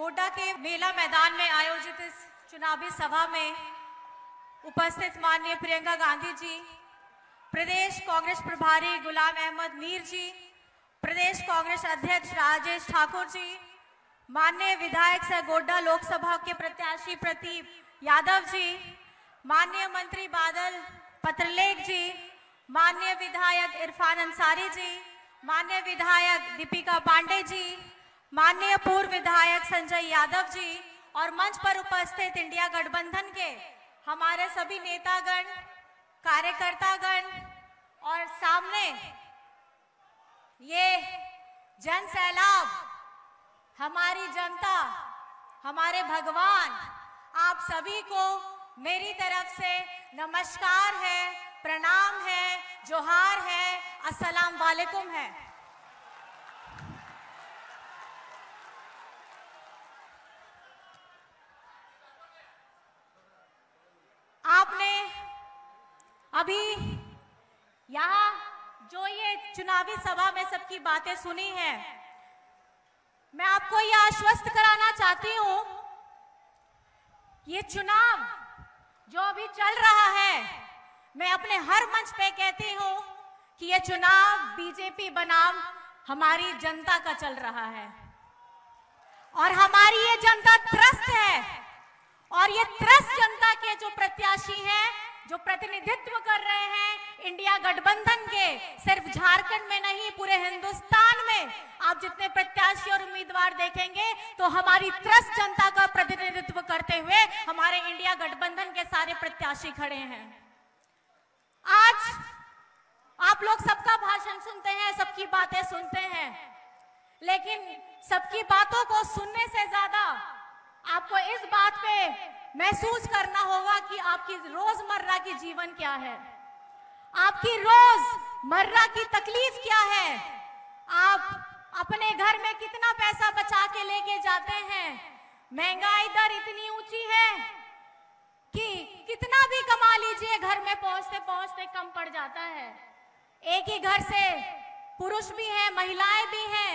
गोड्डा के मेला मैदान में आयोजित इस चुनावी सभा में उपस्थित माननीय प्रियंका गांधी जी प्रदेश कांग्रेस प्रभारी गुलाम अहमद मीर जी प्रदेश कांग्रेस अध्यक्ष राजेश ठाकुर जी माननीय विधायक सह गोड्डा लोकसभा के प्रत्याशी प्रतीप यादव जी माननीय मंत्री बादल पत्रलेख जी माननीय विधायक इरफान अंसारी जी माननीय विधायक दीपिका पांडे जी माननीय पूर्व विधायक संजय यादव जी और मंच पर उपस्थित इंडिया गठबंधन के हमारे सभी नेतागण कार्यकर्तागण और सामने ये जन सैलाब हमारी जनता हमारे भगवान आप सभी को मेरी तरफ से नमस्कार है प्रणाम है जोहार है असलाम वालेकुम है अभी यहाँ जो ये चुनावी सभा में सबकी बातें सुनी है मैं आपको ये आश्वस्त कराना चाहती हूँ ये चुनाव जो अभी चल रहा है मैं अपने हर मंच पे कहती हूँ कि ये चुनाव बीजेपी बनाम हमारी जनता का चल रहा है और हमारी ये जनता त्रस्त है और ये त्रस्त जनता के जो प्रत्याशी हैं जो प्रतिनिधित्व कर रहे हैं इंडिया गठबंधन के सिर्फ झारखंड में नहीं पूरे हिंदुस्तान में आप जितने प्रत्याशी और उम्मीदवार देखेंगे तो हमारी त्रस्त जनता का प्रतिनिधित्व करते हुए हमारे इंडिया गठबंधन के सारे प्रत्याशी खड़े हैं आज आप लोग सबका भाषण सुनते हैं सबकी बातें सुनते हैं लेकिन सबकी बातों को सुनने से ज्यादा आपको इस बात पे महसूस करना होगा कि आपकी रोजमर्रा की जीवन क्या है आपकी रोजमर्रा की तकलीफ क्या है आप अपने घर में कितना पैसा बचा के लेके जाते हैं महंगाई दर इतनी ऊंची है कि कितना भी कमा लीजिए घर में पहुंचते पहुंचते कम पड़ जाता है एक ही घर से पुरुष भी हैं महिलाएं भी हैं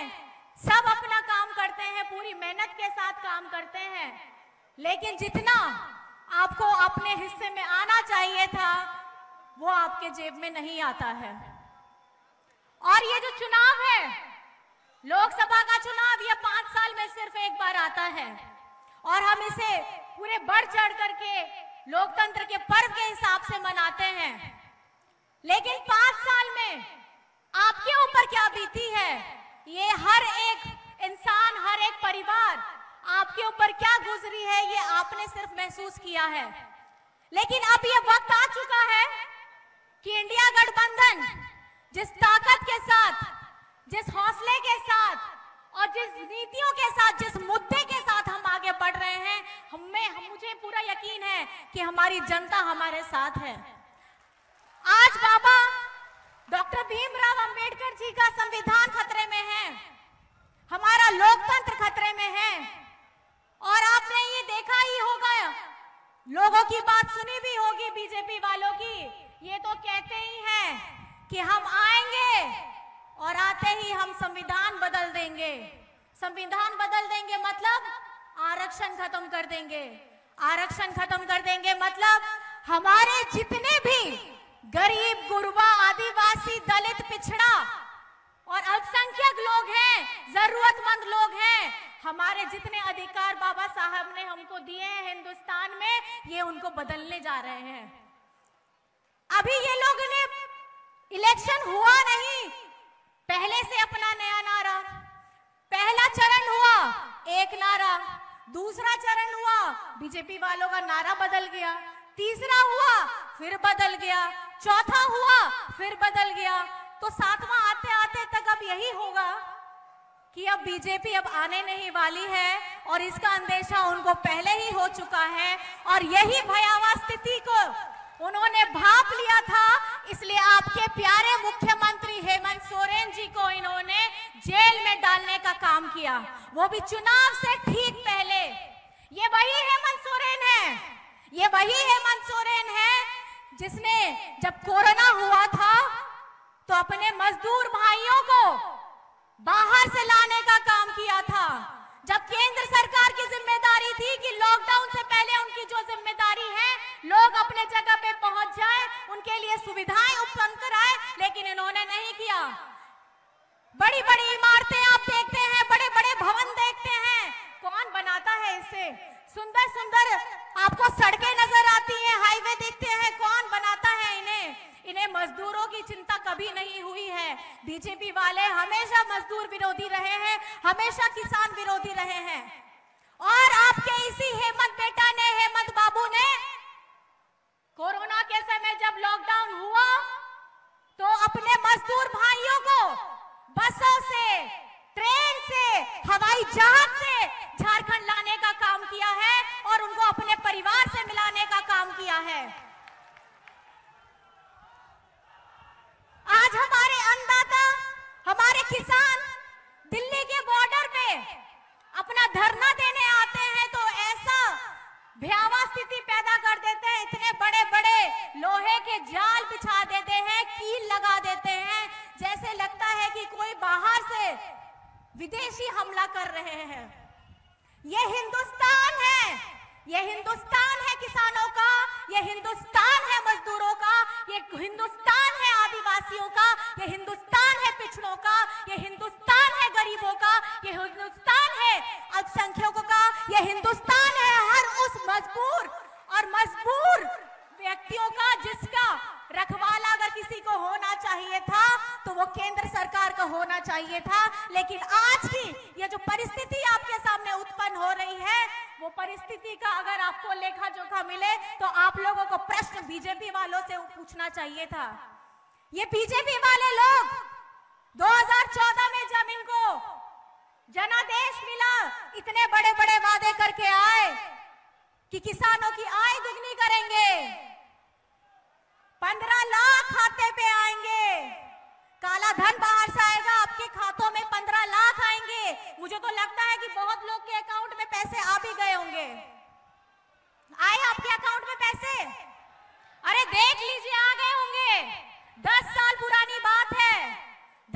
सब अपना काम करते हैं पूरी मेहनत के साथ काम करते हैं लेकिन जितना आपको अपने हिस्से में आना चाहिए था वो आपके जेब में नहीं आता है और ये जो चुनाव है लोकसभा का चुनाव ये पांच साल में सिर्फ एक बार आता है और हम इसे पूरे बढ़ चढ़ करके लोकतंत्र के पर्व के हिसाब से मनाते हैं लेकिन पांच साल में आपके ऊपर क्या बीती है ये हर एक इंसान हर एक परिवार आपके ऊपर क्या गुजरी है ये आपने सिर्फ महसूस किया है लेकिन अब ये वक्त आ चुका है कि इंडिया गठबंधन जिस ताकत के साथ जिस हौसले के साथ और जिस नीतियों के साथ जिस मुद्दे के साथ हम आगे बढ़ रहे हैं हमें हम, मुझे पूरा यकीन है कि हमारी जनता हमारे साथ है आज बाबा डॉक्टर भीमराव अंबेडकर जी का संविधान खतरे में है कर देंगे आरक्षण खत्म कर देंगे मतलब हमारे जितने भी गरीब गुरबा आदिवासी दलित पिछड़ा और अल्पसंख्यक लोग हैं जरूरतमंद लोग हैं हमारे जितने अधिकार बाबा साहब ने हमको दिए हैं हिंदुस्तान में ये उनको बदलने जा रहे हैं अभी ये लोग ने इलेक्शन हुआ नहीं पहले से अपना नया नारा पहला चरण हुआ एक नारा दूसरा चरण हुआ बीजेपी वालों का नारा बदल गया तीसरा हुआ फिर बदल गया चौथा हुआ फिर बदल गया तो सातवां आते आते तक अब यही होगा कि अब बीजेपी अब आने नहीं वाली है और इसका अंदेशा उनको पहले ही हो चुका है और यही भयावह स्थिति को उन्होंने भाप लिया था इसलिए आपके प्यारे मुख्यमंत्री हेमंत सोरेन जी को इन्होंने जेल में डालने का काम किया वो भी चुनाव से ठीक पहले ये वही हेमंत सोरेन है ये वही हेमंत सोरेन है जिसने जब कोरोना हुआ था तो अपने मजदूर भाइयों उनके लिए सुविधाएं उपलब्ध कराए लेकिन इन्होंने नहीं किया बड़ी बड़ी इमारतें आप देखते हैं बड़े बड़े भवन देखते हैं कौन बनाता है इसे सुंदर सुंदर आपको सड़कें नजर आती हैं हाईवे देखते हैं कौन बनाता है इन्हें इन्हें मजदूरों की चिंता कभी नहीं हुई है बीजेपी वाले हमेशा मजदूर विरोधी रहे हैं हमेशा किसान विरोधी रहे हैं और आपके इसी हेमंत बेटा ने हेमंत बाबू ने कोरोना के समय जब लॉकडाउन हुआ तो अपने मजदूर भाइयों को बसों से ट्रेन से हवाई जहाज से झारखंड लाने का काम किया है और उनको अपने परिवार से मिलाने का काम किया है आज हमारे अंदर लोहे के जाल बिछा देते हैं कील लगा देते हैं जैसे लगता है कि कोई बाहर से विदेशी हमला कर रहे हैं ये हिंदुस्तान है ये हिंदुस्तान है किसानों का ये हिंदुस्तान है मजदूरों का ये हिंदुस्तान है आदिवासियों का ये हिंदुस्तान है पिछड़ों का ये हिंदुस्तान ये बीजेपी वाले लोग 2014 में जब इनको जनादेश मिला इतने बड़े बड़े वादे करके आए कि किसानों की आय दुगनी करेंगे पंद्रह लाख खाते पे आएंगे काला धन बाहर से आएगा आपके खातों में पंद्रह लाख आएंगे मुझे तो लगता है कि बहुत लोग के अकाउंट में पैसे आ भी गए होंगे आए आपके अकाउंट में पैसे अरे देख लीजिए आ गए होंगे दस साल पुरानी बात है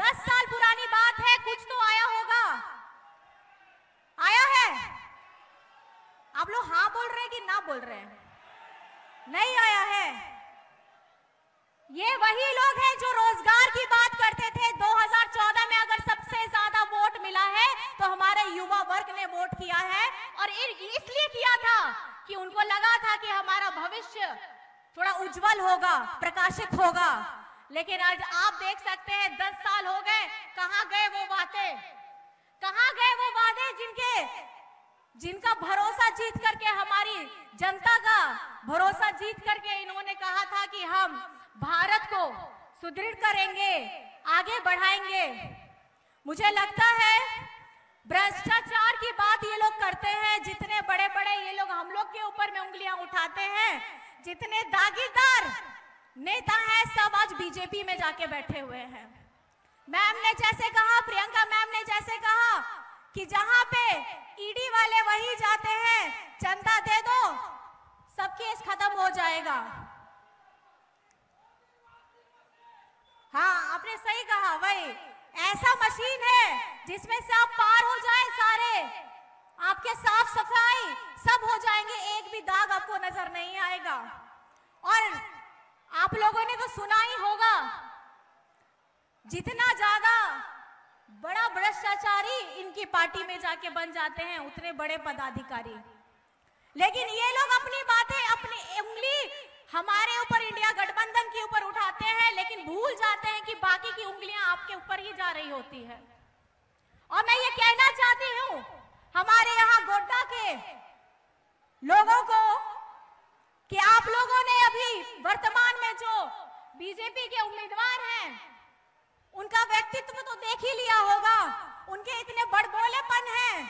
दस साल पुरानी बात है कुछ तो आया होगा आया है आप लोग हाँ बोल रहे हैं कि ना बोल रहे हैं नहीं आया है ये वही लोग हैं जो रोजगार की बात करते थे 2014 में अगर सबसे ज्यादा वोट मिला है तो हमारे युवा वर्ग ने वोट किया है और इसलिए किया था कि उनको लगा था कि हमारा भविष्य थोड़ा उज्जवल होगा प्रकाशित होगा लेकिन आज आप देख सकते हैं दस साल हो गए कहा गए वो बातें कहा गए वो वादे जिनके जिनका भरोसा जीत करके हमारी जनता का भरोसा जीत करके इन्होंने कहा था कि हम भारत को सुदृढ़ करेंगे आगे बढ़ाएंगे मुझे लगता है भ्रष्टाचार की बात ये लोग करते हैं जितने बड़े बड़े ये लोग हम लोग के ऊपर में उंगलियां उठाते हैं जितने दागीदार नेता हैं सब आज बीजेपी में जाके बैठे हुए हैं मैम ने जैसे कहा प्रियंका मैम ने जैसे कहा कि जहां पे ईडी e वाले वही जाते हैं चंदा दे दो सब केस खत्म हो जाएगा हाँ आपने सही कहा वही ऐसा मशीन है जिसमें से आप पार हो जाए सारे आपके साफ सफाई सब हो जाएंगे एक भी दाग आपको नजर नहीं आएगा और आप लोगों ने तो सुना ही होगा जितना ज्यादा बड़ा भ्रष्टाचारी इनकी पार्टी में जाके बन जाते हैं उतने बड़े पदाधिकारी लेकिन ये लोग अपनी बातें अपनी उंगली हमारे ऊपर इंडिया गठबंधन के ऊपर उठाते हैं लेकिन भूल जाते हैं कि बाकी की उंगलियां आपके ऊपर ही जा रही होती है और मैं ये कहना चाहती हूं हमारे यहां गोड्डा के लोगों को कि आप लोगों ने अभी वर्तमान में जो बीजेपी के उम्मीदवार हैं उनका व्यक्तित्व तो देख ही लिया होगा उनके इतने बड़बोलेपन हैं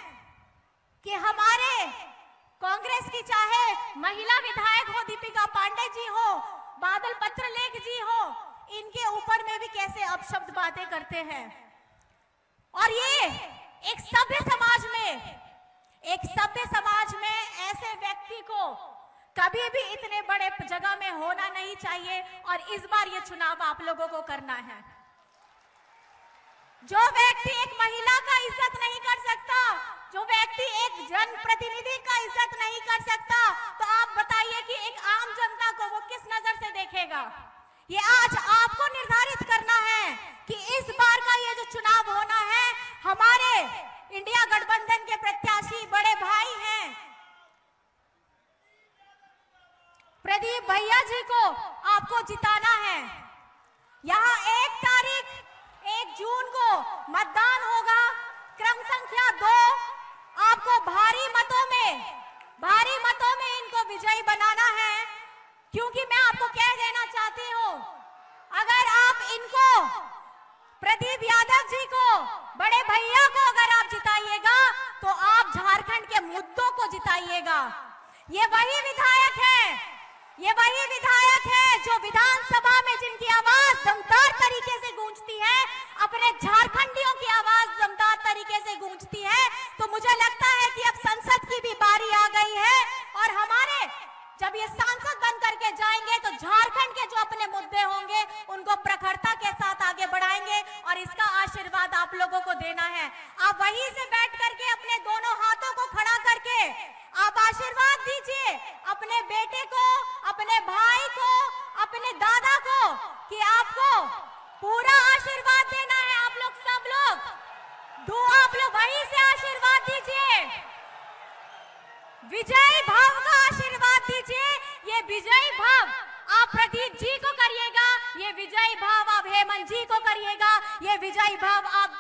कि हमारे कांग्रेस की चाहे महिला विधायक हो दीपिका पांडे जी हो बादल पत्रलेख जी हो इनके ऊपर में भी कैसे अपशब्द बातें करते हैं और ये एक सभ्य समाज में एक सभ्य समाज में ऐसे व्यक्ति को कभी भी इतने बड़े जगह में होना नहीं चाहिए और इस बार ये चुनाव आप लोगों को करना है जो व्यक्ति एक महिला का इज्जत नहीं कर सकता जो व्यक्ति एक जनप्रतिनिधि का इज्जत नहीं कर सकता तो आप बताइए कि एक आम जनता को वो किस नजर से देखेगा ये आज आपको निर्धारित करना है कि इस बार का ये जो चुनाव होना है हमारे इंडिया गठबंधन के प्रत्याशी बड़े भाई हैं प्रदीप भैया जी को आपको जिताना है यहाँ एक तारीख एक जून को मतदान होगा क्रम संख्या दो आपको भारी मतों में भारी मतों में इनको विजयी बनाना है क्योंकि मैं आपको कह देना चाहती हूँ अगर आप इनको प्रदीप यादव जी को बड़े भैया को अगर आप जिताइएगा तो आप झारखंड के मुद्दों को जिताइएगा ये वही विधायक है ये वही विधायक है जो विधानसभा में जिनकी आवाज दमदार तरीके से गूंजती है अपने झारखंडियों की आवाज दमदार तरीके से गूंजती है तो मुझे लगता है कि अब संसद की भी बारी आ गई है और हमारे जब ये सांसद बन करके जाएंगे तो झारखंड के जो अपने मुद्दे होंगे उनको प्रखरता के साथ आगे बढ़ाएंगे और इसका आशीर्वाद आप लोगों को देना है आप वहीं से बैठ करके अपने दोनों हाथों को खड़ा करके आप आशीर्वाद दीजिए अपने बेटे को अपने भाई को अपने दादा को कि आपको पूरा आशीर्वाद देना है आप लोग सब लोग दो आप लोग वहीं से आशीर्वाद दीजिए विजय भाव का आशीर्वाद दीजिए ये विजयी भाव आप प्रदीप जी को करिएगा ये विजयी भाव आप हेमंत जी को करिएगा ये विजयी भाव आप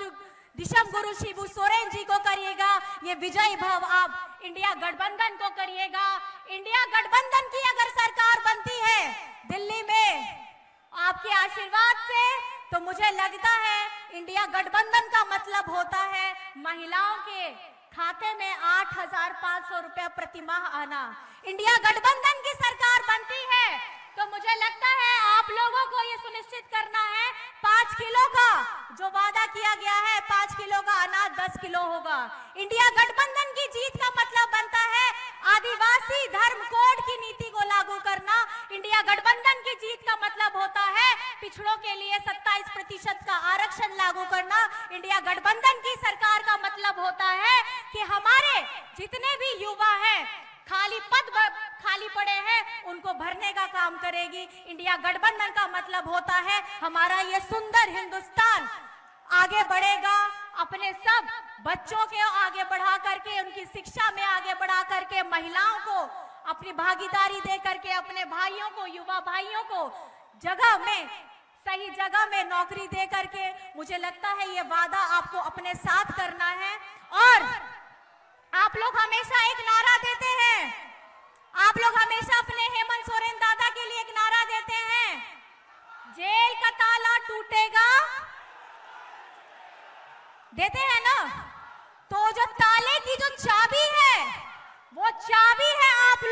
दिशम गुरु शिबू सोरेन जी को करिएगा ये विजयी भाव आप इंडिया गठबंधन को करिएगा इंडिया गठबंधन की अगर तो मुझे लगता है इंडिया गठबंधन का मतलब होता है महिलाओं के खाते में आठ हजार पाँच सौ रुपया प्रति माह आना इंडिया गठबंधन की सरकार बनती है तो मुझे लगता है आप लोगों को ये सुनिश्चित करना है पांच किलो का जो वादा किया गया है पांच किलो का अनाज दस किलो होगा इंडिया गठबंधन की जीत का मतलब बनता है आदिवासी धर्म कोड की इंडिया गठबंधन की सरकार का मतलब होता है कि हमारे जितने भी युवा हैं खाली पद खाली पड़े हैं उनको भरने का काम करेगी इंडिया गठबंधन का मतलब होता है हमारा ये सुंदर हिंदुस्तान आगे बढ़ेगा अपने सब बच्चों के आगे बढ़ा करके उनकी शिक्षा में आगे बढ़ा करके महिलाओं को अपनी भागीदारी दे करके अपने भाइयों को युवा भाइयों को जगह में सही जगह में नौकरी दे करके मुझे लगता है ये वादा आपको अपने साथ करना है और आप लोग हमेशा एक नारा देते हैं आप लोग हमेशा अपने हेमंत सोरेन दादा के लिए एक नारा देते हैं जेल का ताला टूटेगा देते हैं ना तो जो ताले की जो चाबी है वो चाबी है आप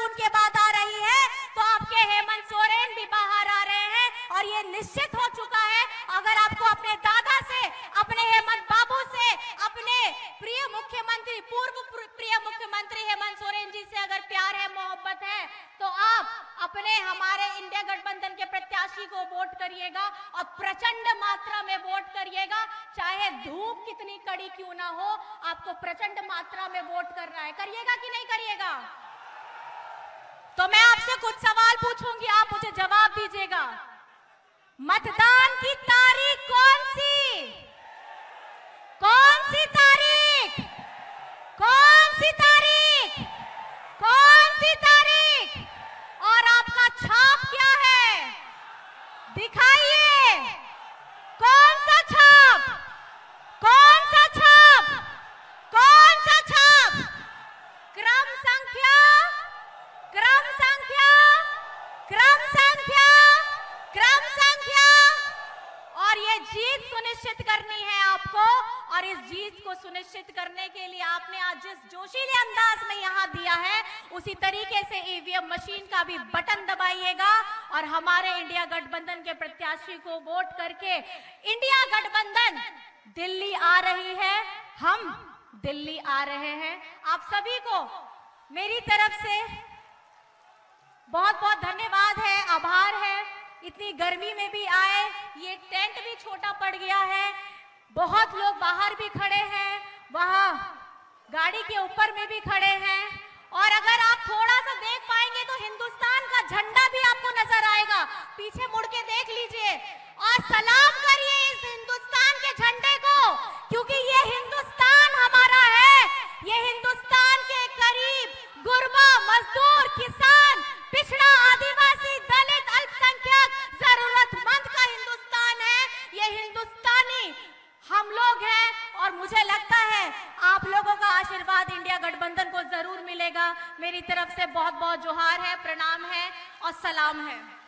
मानसून के बाद आ रही है तो आपके हेमंत सोरेन भी बाहर आ रहे हैं और ये निश्चित हो चुका है अगर आपको अपने दादा से अपने हेमंत बाबू से अपने प्रिय मुख्यमंत्री पूर्व प्रिय मुख्यमंत्री हेमंत सोरेन जी से अगर प्यार है मोहब्बत है तो आप अपने हमारे इंडिया गठबंधन के प्रत्याशी को वोट करिएगा और प्रचंड मात्रा में वोट करिएगा चाहे धूप कितनी कड़ी क्यों ना हो आपको प्रचंड मात्रा में वोट करना है करिएगा कि नहीं करिएगा तो मैं आपसे कुछ सवाल पूछूंगी आप मुझे जवाब दीजिएगा मतदान की तारीख कौन सी कौन सी तारीख कौन सी तारीख कौन सी तारीख और आपका छाप क्या है दिखाई सुनिश्चित करने के लिए आपने आज जिस जोशीले अंदाज में यहाँ दिया है उसी तरीके से ईवीएम e मशीन का भी बटन दबाइएगा और हमारे इंडिया गठबंधन के प्रत्याशी को वोट करके इंडिया गठबंधन दिल्ली आ रही है हम दिल्ली आ रहे हैं आप सभी को मेरी तरफ से बहुत बहुत धन्यवाद है आभार है इतनी गर्मी में भी आए ये टेंट भी छोटा पड़ गया है बहुत लोग बाहर भी खड़े हैं वहाँ गाड़ी के ऊपर में भी खड़े हैं और अगर आप थोड़ा सा देख पाएंगे तो हिंदुस्तान का झंडा भी आपको नजर आएगा पीछे मुड़ के देख लीजिए और सलाम करिए इस हिंदुस्तान के झंडे को क्योंकि ये हिंदुस्तान हमारा है ये हिंदुस्तान के गरीब गुरबा मजदूर आशीर्वाद इंडिया गठबंधन को जरूर मिलेगा मेरी तरफ से बहुत बहुत जोहार है प्रणाम है और सलाम है